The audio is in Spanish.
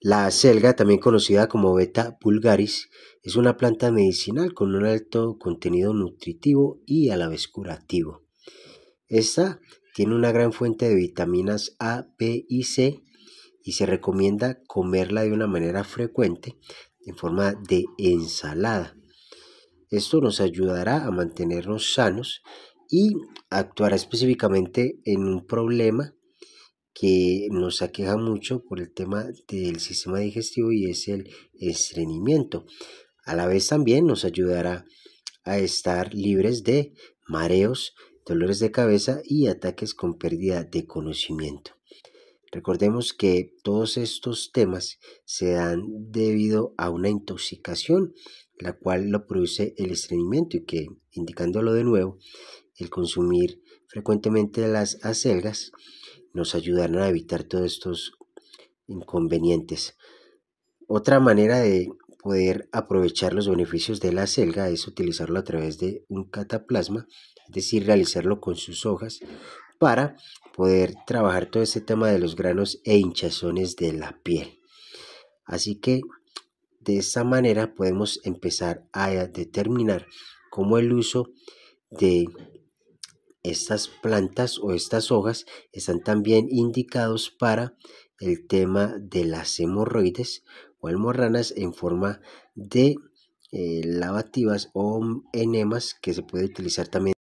La acelga, también conocida como beta vulgaris, es una planta medicinal con un alto contenido nutritivo y a la vez curativo. Esta tiene una gran fuente de vitaminas A, B y C y se recomienda comerla de una manera frecuente en forma de ensalada. Esto nos ayudará a mantenernos sanos y actuará específicamente en un problema que nos aqueja mucho por el tema del sistema digestivo y es el estreñimiento. A la vez también nos ayudará a estar libres de mareos, dolores de cabeza y ataques con pérdida de conocimiento. Recordemos que todos estos temas se dan debido a una intoxicación, la cual lo produce el estreñimiento y que, indicándolo de nuevo, el consumir frecuentemente las acelgas nos ayudarán a evitar todos estos inconvenientes. Otra manera de poder aprovechar los beneficios de la selga es utilizarlo a través de un cataplasma, es decir, realizarlo con sus hojas para poder trabajar todo este tema de los granos e hinchazones de la piel. Así que de esta manera podemos empezar a determinar cómo el uso de estas plantas o estas hojas están también indicados para el tema de las hemorroides o almorranas en forma de eh, lavativas o enemas que se puede utilizar también